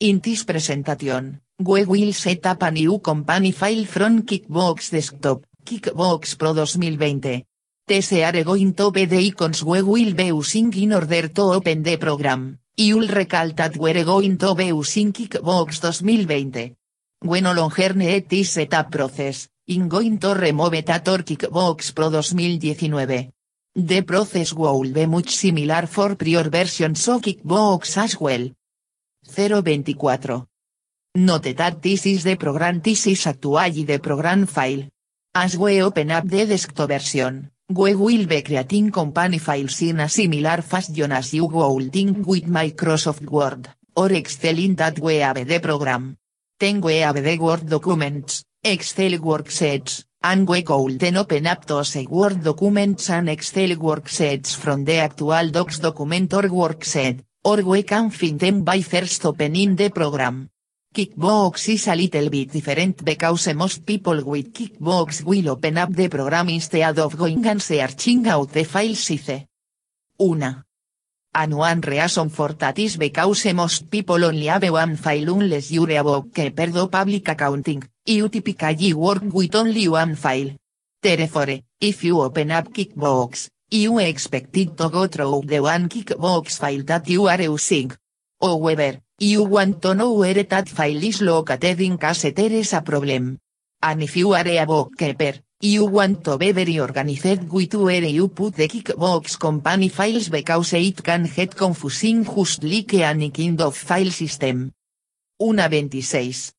In this presentation, we will set up a new company file from Kickbox Desktop, Kickbox Pro 2020. TC are going to be the icons we will be using in order to open the program. You'll recall that we're going to be using Kickbox 2020. Bueno, no longer need this setup process, in going remove that Kickbox Pro 2019. The process will be much similar for prior versions of Kickbox as well. 024. Note that this is the program this is y the program file. As we open up the desktop version, we will be creating company files in a similar fashion as you would think with Microsoft Word, or Excel in that we have the program. Then we have the Word documents, Excel worksheets, and we could then open up those Word documents and Excel worksheets from the actual docs document or workset or we can find them by first opening the program. Kickbox is a little bit different because most people with Kickbox will open up the program instead of going and searching out the files. size. Una. And one reason for that is because most people only have one file unless you're a que perdo public accounting, you typically work with only one file. Therefore, if you open up Kickbox, You expected to go through the one kickbox file that you are using. However, you want to know where that file is located in case there is a problem. And if you are a bookkeeper, you want to be very organized with where you put the kickbox company files because it can get confusing just like any kind of file system. Una 26.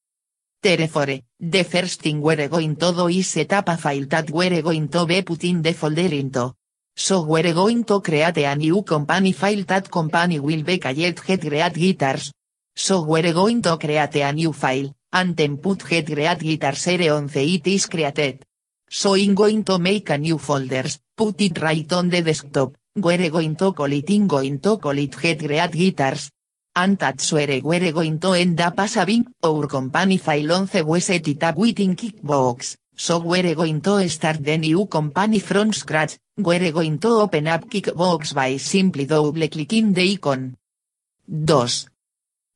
Therefore, the first thing we're going to do is set up a file that we're going to be putting the folder into. So we're going to create a new company file that company will be called Get Great Guitars. So we're going to create a new file, and then put head Great Guitars here once it is created. So I'm going to make a new folders, put it right on the desktop, we're going to call it in going to call it Get Great Guitars. And that's where we're going to end up as our company file once we set it up within Kickbox, so we're going to start the new company from scratch, We're going to open up Kickbox by simply double clicking the icon. 2.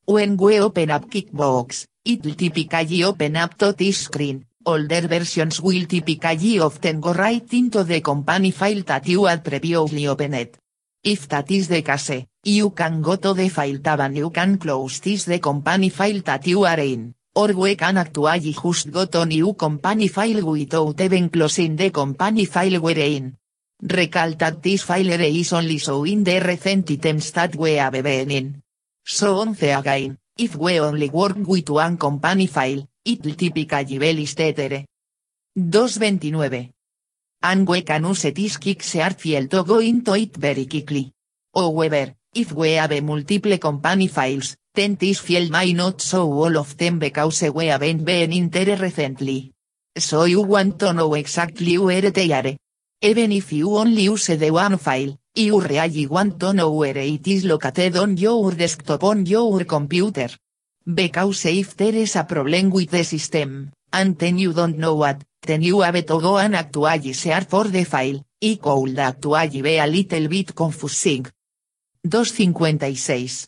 When we open up Kickbox, it'll typically open up to this screen. Older versions will typically often go right into the company file that you had previously opened. If that is the case, you can go to the file tab and you can close this the company file that you are in, or we can actually just go to new company file without even closing the company file we're in. Recall that this failure is only so in the recent items that we have been in. So once again, if we only work with one company file, it typically listed estetere. 229. And we can use this field to go into it very quickly. However, if we have multiple company files, then this field may not show all of them because we have been in there recently. So you want to know exactly where they are. Even if you only use the one file, you really want to know where it is located on your desktop on your computer. Because if there is a problem with the system, and then you don't know what, then you have to go and actually search for the file, it could actually be a little bit confusing. 256.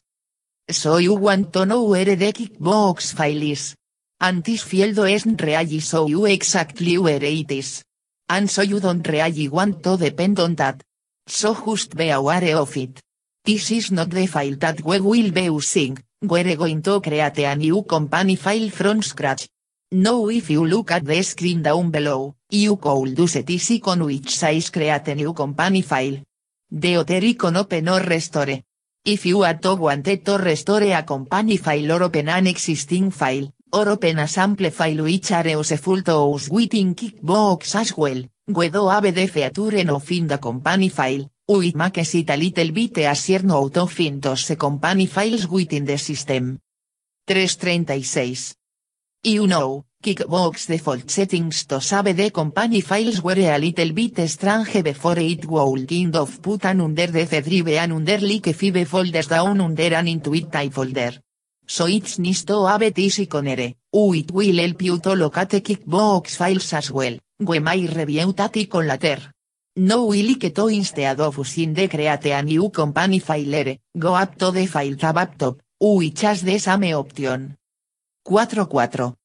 So you want to know where the kickbox file is. And this field is really so you exactly where it is. And so you don't really want to depend on that. So just be aware of it. This is not the file that we will be using, we're going to create a new company file from scratch. Now if you look at the screen down below, you could use this con which size create a new company file. The other icon open or restore. If you at all to restore a company file or open an existing file, or open a sample file which are to us within Kickbox as well, guedo ave de feature no the company file, uit makes it a little bit easier fin to se company files within the system. 336. You know, Kickbox default settings to save the company files were a little bit strange before it would kind of put an under the drive and under like five folders down under an intuit type folder. Soits nisto have con conere, uit will el you to locate kickbox files as well, we may review later. No will get to instead of using create a new company filere, go up to the file tab up top, which has same option. 4.4.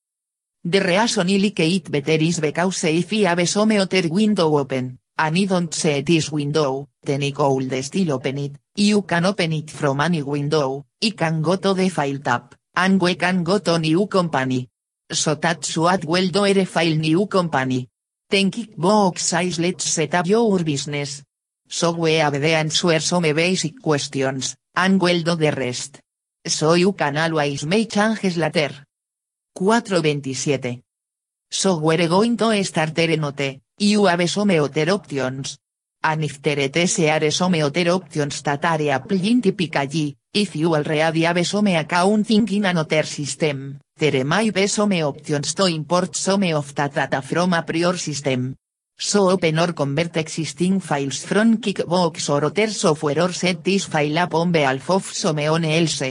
The reason ili que it better is because if you have some other window open, and I don't see this window, then I de still open it, You can open it from any window, y can go to the file tab, and we can go to new company. So that's what will do a file new company. Then kickbox says let's set up your business. So we have the answer some basic questions, and we'll do the rest. So you can always make changes later. 427. So we're going to start the note, you have some other options are some other options tatare applying picalli. if you already have some accounting in another system, teremai may some options to import some of that data from a prior system. So open or convert existing files from Kickbox or other software or set this file up on behalf of on else.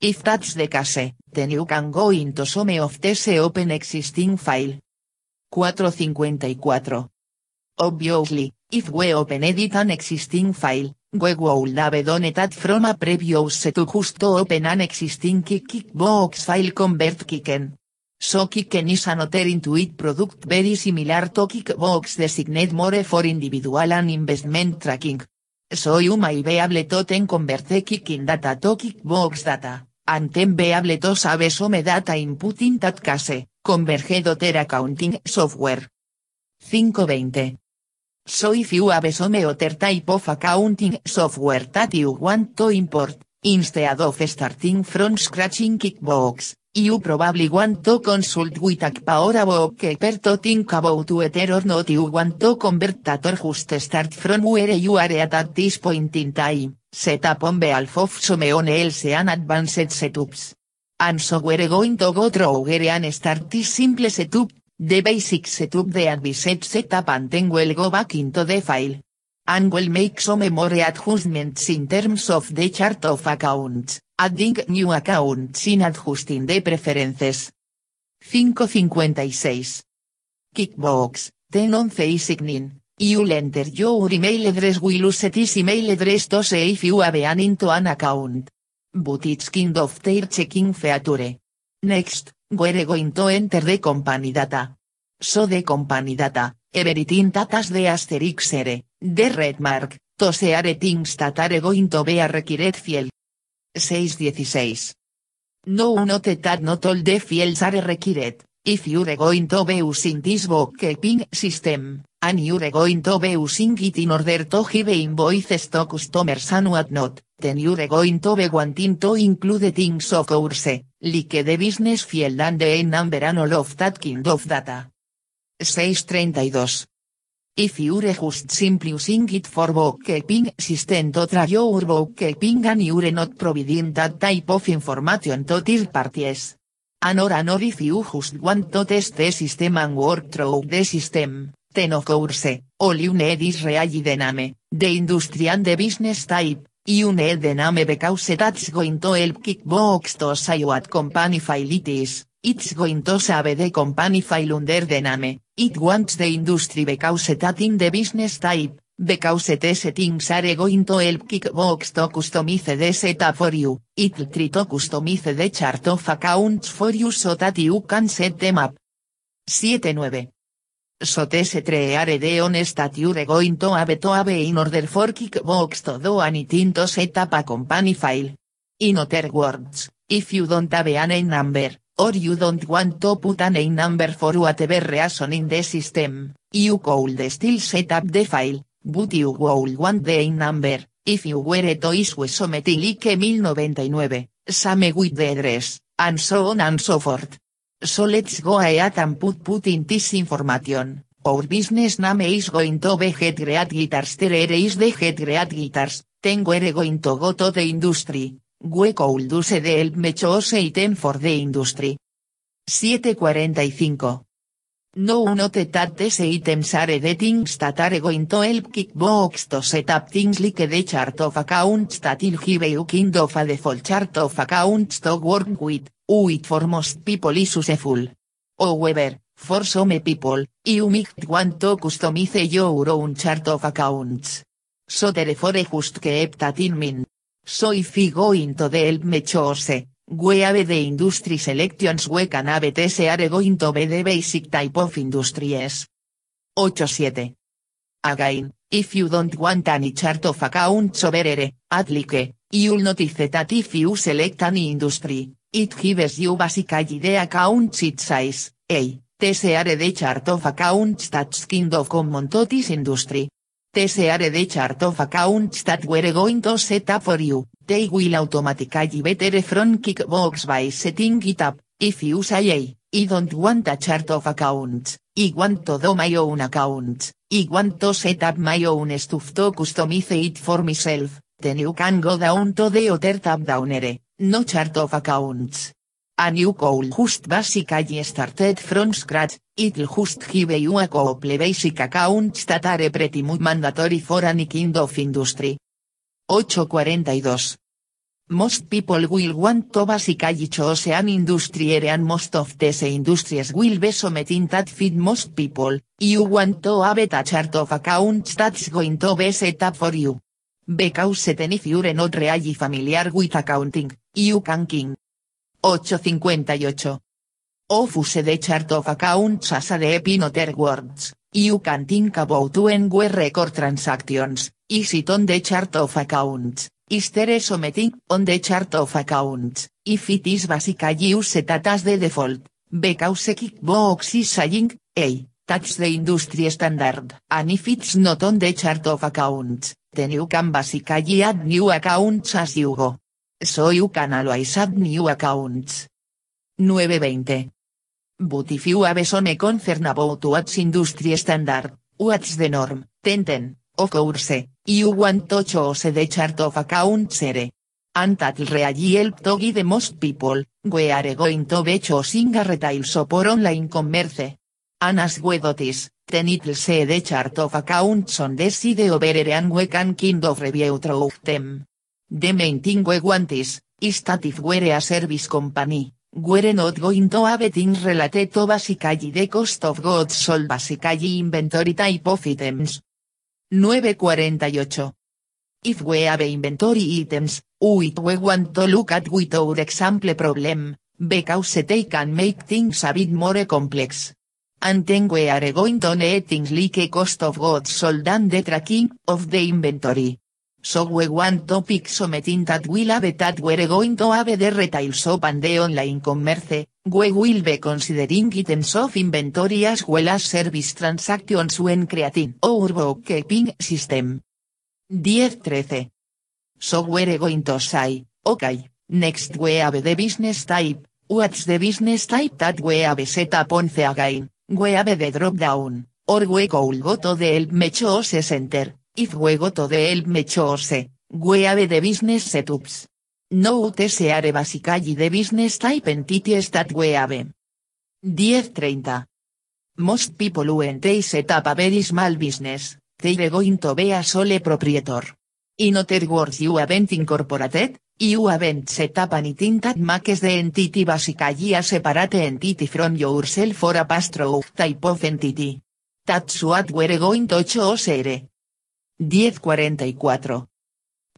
If that's the case, then you can go into some of these open existing file. 454 Obviously, if we open edit an existing file, we would have done that from a previous set to just open an existing kickbox file convert kicken. So Kicken is another intuit product very similar to Kickbox designate more for individual and investment tracking. So you may be able to then convert kicking data to Kickbox data, and then be able to save some data input in that case, converge their accounting software. 520. So if you have some other type of accounting software that you want to import, instead of starting from scratching Kickbox, you probably want to consult with Power per to think about whether or not you want to convert that or just start from where you are at this point in time, set up on behalf of someone else and advanced setups. And so we're going to go through and start this simple setup The basic setup the advised setup and then we'll go back into the file. And we'll make some memory adjustments in terms of the chart of accounts, adding new accounts in adjusting the preferences. 556. Kickbox, 1011 is signing. You'll enter your email address will use this email address to say if you have an into an account. But it's kind of their checking feature. Next, We're going to enter de company data. So the company data, everything datas de asterix ere, the red mark, things are going to be a required fiel. 616. No uno tetat not all the fields are required. If you're going to be using this bookkeeping system, and you're going to be using it in order to give invoices to customers and whatnot, then you're going to be wanting to include things of course, like the business field and the number and all of that kind of data. 632. If you're just simply using it for bookkeeping system to try your bookkeeping and you're not providing that type of information to these parties, Anora no if just want to test the system and work through the system, ten of course, all you need is really name, the industry and business type, y need the name because that's going to help kickbox to say what company file it it's going to save the company file under the name, it wants the industry because that in the business type, Because settings are going to help Kickbox to customize the setup for you, it will to customize the chart of accounts for you so that you can set them up. 7.9. So this are the on that going to have to have in order for Kickbox to do anything to set up a company file. In other words, if you don't have name number, or you don't want to put any number for whatever reason in the system, you could still set up the file. But you will want the number, if you were to is something like 1099, same with the address, and so on and so forth. So let's go ahead and put put in this information. Our business name is going to be Get Guitars There is the Get Great Guitars, then we're going to go to the industry. We call use the help me chose item for the industry. 745 no uno te se items are the things that are going kickbox to set up things like the chart of accounts that will give you kind of a default chart of accounts to work with, with for most people is useful. However, for some people, you might want to customize your own chart of accounts. So therefore just keep that in mind. So if you go into the help me We have the industry selections we can have are going to be the basic type of industries. 8-7 Again, if you don't want any chart of accounts over here, at e, you'll notice that if you select any industry, it gives you basic the accounts it size, hey, de are the chart of accounts that's kind of common to this industry. Teseare de the chart of accounts that were going to set up for you, they will automatically better from Kickbox by setting it up, if you say, I don't want a chart of accounts, I want to do my own accounts, I want to set up my own stuff to customize it for myself, then you can go down to the other tab downere, no chart of accounts. A new call just basic basically started from scratch, it'll just give you a couple basic accounts that are pretty much mandatory for any kind of industry. 842. Most people will want to basically choose an industry and most of these industries will be something that fit most people, you want to have a chart of accounts that's going to be set up for you. Because then if you're not really familiar with accounting, you can king. 858. use de chart of accounts as a de epinoter words, you can think about when we record transactions, is it on the chart of accounts, is there something on the chart of accounts, if it is basically used as the default, because kickbox is saying, hey, that's the industry standard, and if it's not on the chart of accounts, then you can basically add new accounts as you go. Soy U can new accounts. 920. But if you have some concern industry standard, what's the norm, tenten, of course, you want to choose the chart of accounts ere. And that really help to most people, we are going to be choosing a retail shop or online commerce. Anas Wedotis, we do se de chart of accounts on the side over we can kind of review through them. The main thing we want is, is that if we're a service company, we're not going to have things related to basically the cost of goods sold basically inventory type of items. 948. If we have inventory items, it we want to look at with our example problem, because they can make things a bit more complex. And then we are going to need things like cost of goods sold and the tracking of the inventory. So we want to pick something that will have that we're going to have the retail shop and the online commerce, we will be considering items of inventory as well as service transactions when creating our bookkeeping system. 10-13. So we're going to say, okay, next we have the business type, what's the business type that we have set up on again, we have the drop down, or we call go to the help me center, if we todo el the help me business setups. No se are basically de business type entity stat weave. 10.30. Most people who enter set up a very small business, they are going to be a sole proprietor. In other words you haven't incorporated, you haven't set up anything that makes the entity basically a separate entity from yourself for a pastoral type of entity. That's what we're going to choose here. 1044.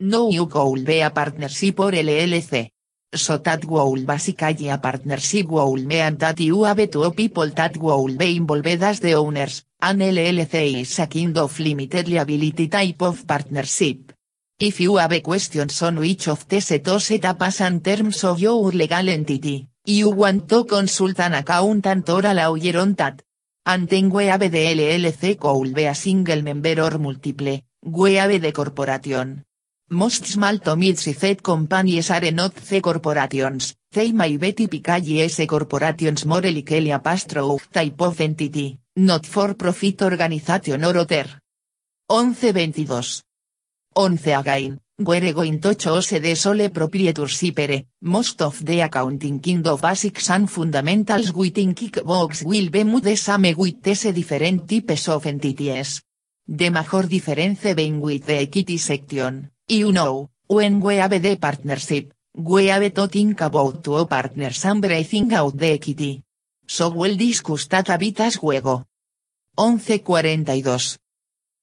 No you goal be a partnership or LLC. So that goal basically a partnership goal and that you have two people that goal be involved as the owners, an LLC is a kind of limited liability type of partnership. If you have questions on which of these two setups and terms of your legal entity, you want to consult an accountant or a lawyer on that. And then we have LLC goal be a single member or multiple, We de corporation. Most small to mid-sized companies are not the corporations, they may be typical S corporations more a pastro type of entity, not for profit organization or other. 11.22. 11 again, we're going to choose the sole proprietorship, most of the accounting kind of basics and fundamentals within kickbox will be the same with these different types of entities. The major difference with the equity section, you know, when we have the partnership, we have to think about two partners and breathing out the equity. So well discuss that juego. 1142.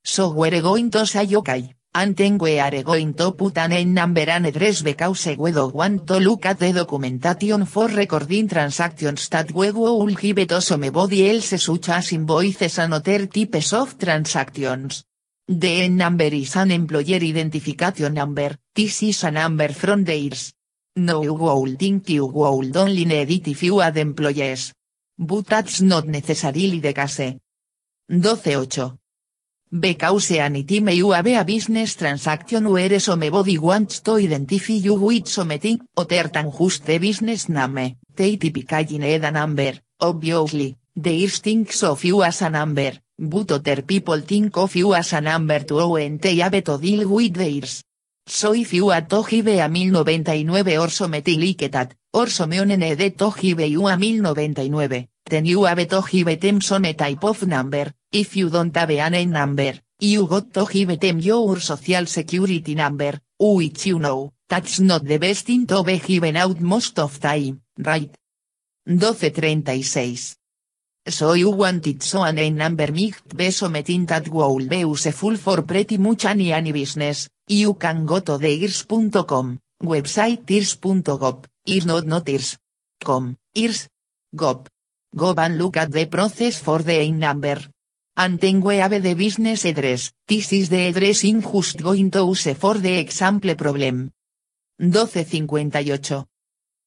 So we're going to say okay. Antengue que are going to put an e number and address e because we do want to look at the documentation for recording transactions that we will give to body else such as invoices e and types of transactions. The en number is an employer identification number, this is a number from No you will think you will only need it if you employees. But that's not necessarily the case. 12.8 Because anytime you have a business transaction where body wants to identify you with something, other than just the business name, they typically need a number, obviously, they thinks of you as a number, but other people think of you as a number to and they have to deal with theirs. So if you at to give a 1099 or something like that, or someone need to give you a 1099, then you have to give them some type of number, If you don't have a number, you got to give them your social security number, which you know, that's not the best thing to be given out most of time, right? 1236. So you want it so an a number might be something that will be useful for pretty much any any business, you can go to the ears.com, website irs.gov, is not not irs.com, Com, Go and look at the process for the a number, and then we business address, this is the address just going to use for the example problem. 1258.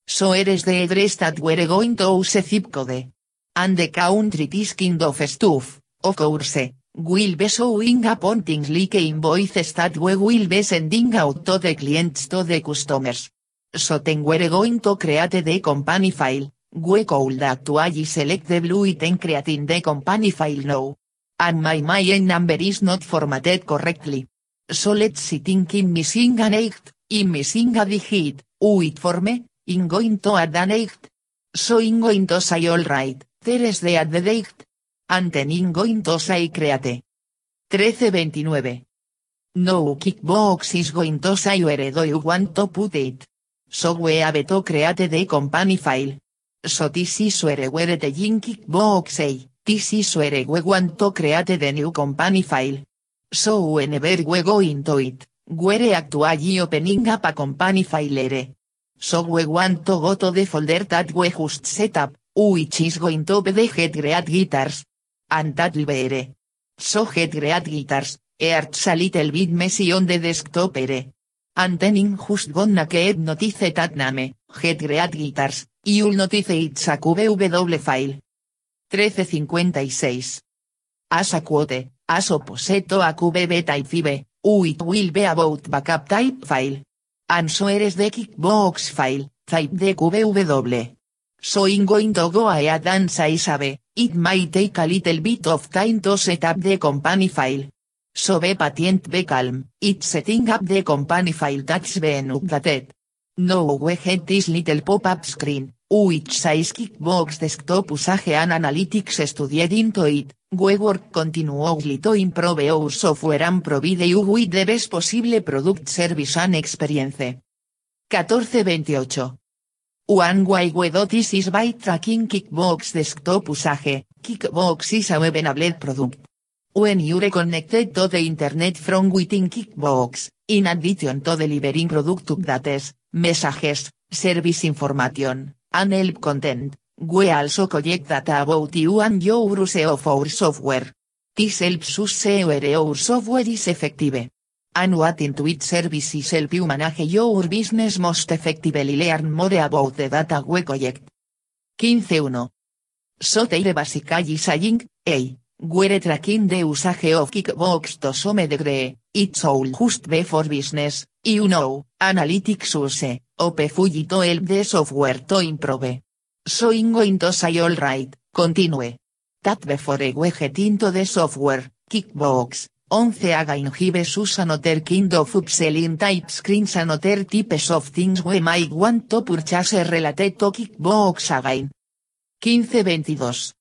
So eres de address that we're going to use zip code. And the country is kind of stuff, of course, will be showing up on things like invoices that we will be sending out to the clients to the customers. So then we're going to create the company file, we call that select the blue item creating the company file now and my main number is not formatted correctly. So let's sitting in missing an eight, in missing a digit, wait for me, in going to add an eight. So in going to say right, there is the add the date. And then in going to say create. 1329. No kickbox is going to say where do you want to put it. So we have to create the company file. So this is where we're the kickbox is. This is where we want to create the new company file. So whenever we go into it, we're actually opening up a company file. So we want to go to the folder that we just set up, which is going to be the head create Guitars. And that library. So head create Guitars, Earth's a little bit messy on the desktop ere. And then in just gonna get notice that name, head create Guitars, you'll notice it's a qw file. 1356. As a quote, as opposed a QBB type 5, it will be about backup type file. so eres the kickbox file, type the QBW. So ingo going to go ahead and it might take a little bit of time to set up the company file. So be patient be calm, it's setting up the company file that's been updated. Now we get this little pop-up screen, which size Kickbox Desktop Usage and Analytics Studied into it, we work continuously to improve our software and provide you with the best possible product service and experience. 1428. One way we do this is by tracking Kickbox Desktop Usage, Kickbox is a web product. When you connected to the internet from within Kickbox, in addition to delivering product updates, messages, service information, and help content, we also collect data about you and your use of our software. This helps us see where our software is effective. And what intuit services help you manage your business most effectively learn more about the data we collect. 15.1. So the basic is saying, hey, we're tracking the usage of Kickbox to some degree, it's all just for business, you know, analytics use, Ope fujito el de software to improve. Soy going to say right, continue. That before we into de software, kickbox, 11 again give sus another kind of upselling type screens another types of things we might want to purchase relate to kickbox again. 1522.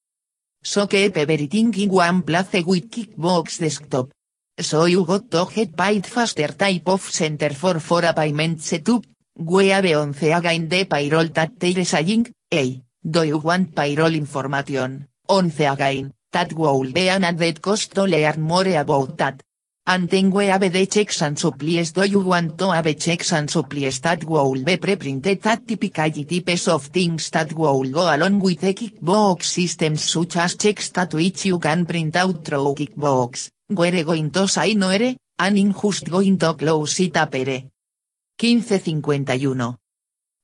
So que everything in one place with kickbox desktop. Soy you got to get paid faster type of center for for a payment setup, 11 again de payroll that they a hey, do you want payroll information, once again, that will be an added cost to learn more about that. And then we have the checks and supplies do you want to have checks and supplies that will be preprinted at typical types of things that will go along with the kickbox systems such as checks that which you can print out through kickbox, Where going to say or, and in just going to close it here. 1551.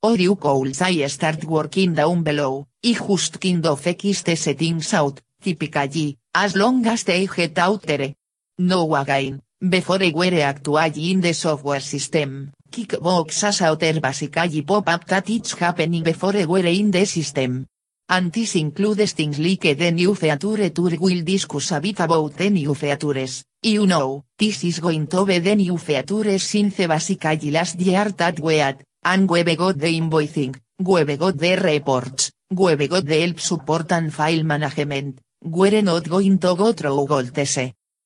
Or you I start working down below, y just kind of XT settings out, typically, as long as they get out there. No again, before I were actually in the software system, kickbox as outer basically pop-up that it's happening before I were in the system. And this includes things like the new feature tour will discuss a bit about the new features, You know, this is going to be the new features since basically last year that we had, and we've got the invoicing, we've got the reports, we've got the help support and file management, we're not going to go through all this.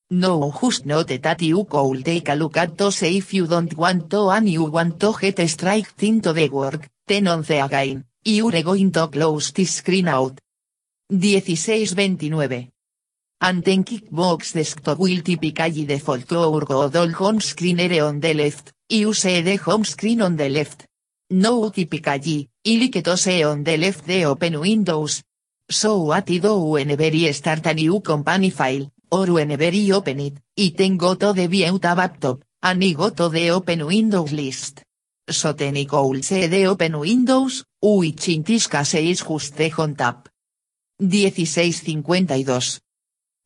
No just note that you call take a look at those if you don't want to and you want to get strike into the work, then once again, you're going to close this screen out. 1629 Anten kickbox desktop will typically default our Godol home screen on the left, use de home screen on the left. No typically, se on the left de open windows. So atido do whenever start a new company file, or whenever you open it, y tengo todo de the view tab I go to open windows list. So then I open windows, u in case is just the home tab. 1652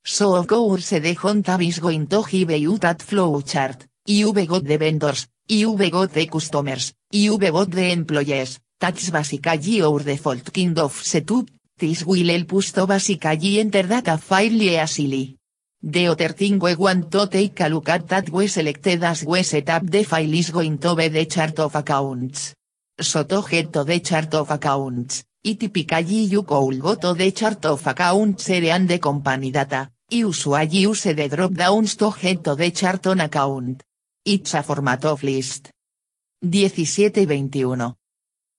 So of course the Honta is going to give you that flowchart, you've got the vendors, you've got the customers, v got the employees, that's basically your default kind of setup, this will el us to basically enter data file easily. The other thing we want to take a look at that we selected as we set up the file is going to be the chart of accounts. So to get to the chart of accounts, it typically you call go to the chart of accounts and the company data, y use de drop-downs to get to the chart on account. It's a format of list. 17-21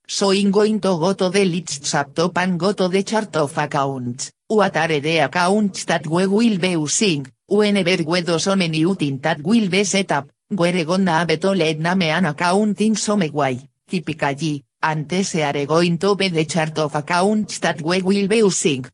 So in going to go to the list top and go to the chart of accounts, what are the accounts that we will be using, whenever we do so many utin that will be set up, we're gonna have to let name an account in some way, typically, and are going to be the chart of accounts that we will be using,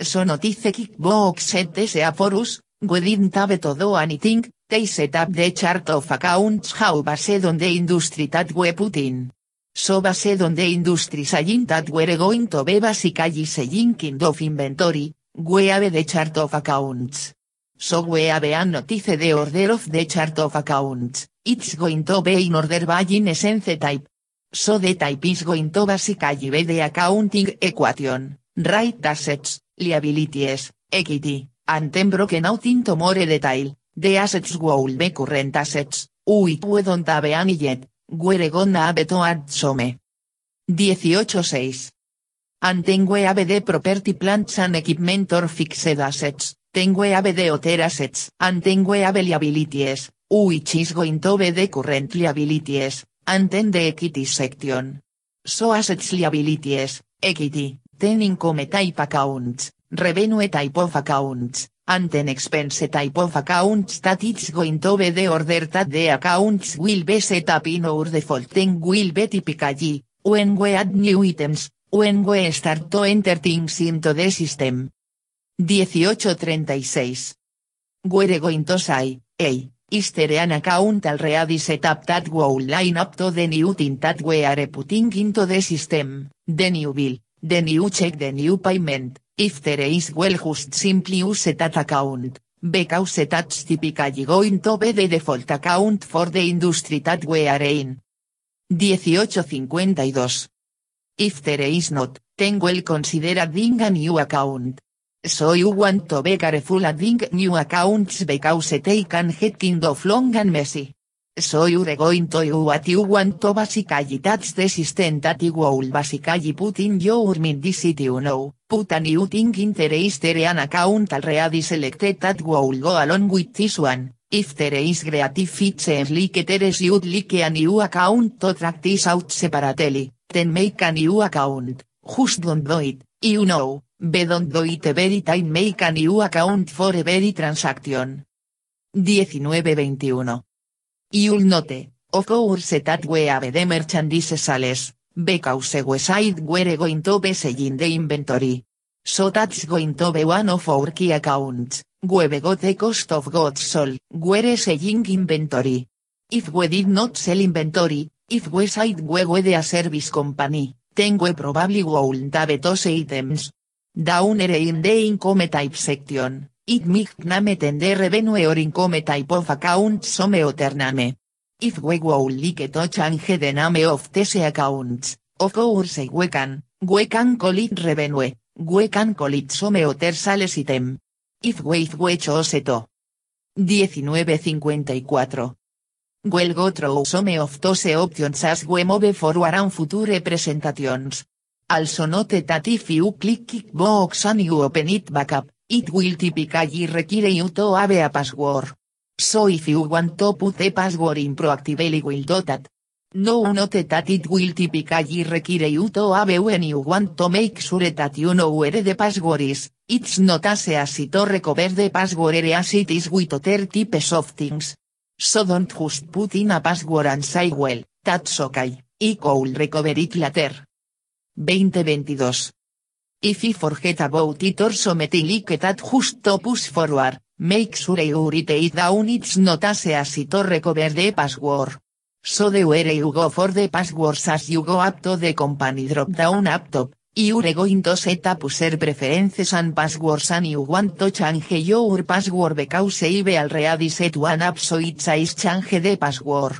So notice kickbox et a forus, have to todo anything, they set up the chart of accounts how base on the industry that we put in. So base on the industry saying that we're going to be basically saying kind of inventory, we have the chart of accounts. So we have a notice the order of the chart of accounts, it's going to be in order by in essence type. So the type is going to basically be the accounting equation. Right assets, liabilities, equity, and broken out into more detail, the assets will be current assets, which we don't have any yet, we're gonna have to some. 18.6. And then we property plants and equipment or fixed assets, then we have the other assets, and then liabilities, which is going to be the current liabilities, and then the equity section. So assets liabilities, equity, Then income type accounts, revenue type of accounts, and an expense type of accounts that it's going to be the order that the accounts will be set up in our default and will be typically, when we add new items, when we start to enter things into the system. 1836. We're going to say, hey, is there an account already set up that will line up to the new thing that we are putting into the system, the new bill, The new check the new payment, if there is well just simply use that account, because that's typically going to be the default account for the industry that we are in. 1852. If there is not, then well consider adding a new account. So you want to be careful adding new accounts because they can get kind of long and messy. Soy you're going to do what you want to basically that's the system that will basically put in your city you know, put a new thing in there is there an account already selected that will go along with this one, if there is creative features like there is you'd like a new account to track this out separately, then make a new account, just don't do it, you know, be don't do it every time make a new account for every transaction. 1921 y un note, of course that we have the merchandise sales, because we said we're going to be selling the inventory. So that's going to be one of our key accounts, we've got the cost of goods sold, we're selling inventory. If we did not sell inventory, if we said we were a service company, then we probably won't have those items. Down in the income type section, It migname tender revenue or income type of account some other name. If we go like to change the name of these accounts, of course we can, we can call it revenue, we can call it some other sales item. If we, if we chose to. 1954. We'll go through some of those options as we move forward on future presentations. Also note that if you click kickbox and you open it back up, It will typically require you to have a password. So if you want to put a password in proactively will do that. No note that it will typically require you to have when you want to make sure that you know where the password is, it's not as easy to recover the password as it is with other types of things. So don't just put in a password and say well, that's okay, I could recover it later. 2022 If you forget about it or something like that just to push forward, make sure you write down it's not as easy recover the password. So the where you go for the password as you go up to the company drop down up top, you going to set up user preferences and passwords and you want to change your password because you've already set one up so it's a change the password.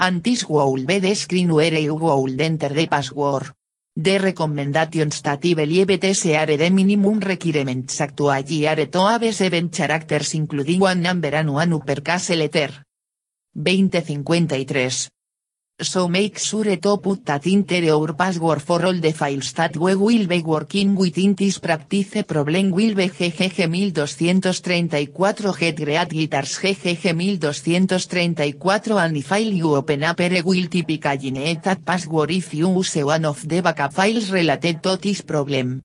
And this will be the screen where you will enter the password. De recommendations that I believe are de minimum requirements actuali are to have seven characters including one number and one uppercase letter. 2053 So make sure to put that interior your password for all the files that we will be working in this practice problem will be GGG 1234 get great guitars GGG 1234 and file you open up a will typically that password if you use one of the backup files related to this problem.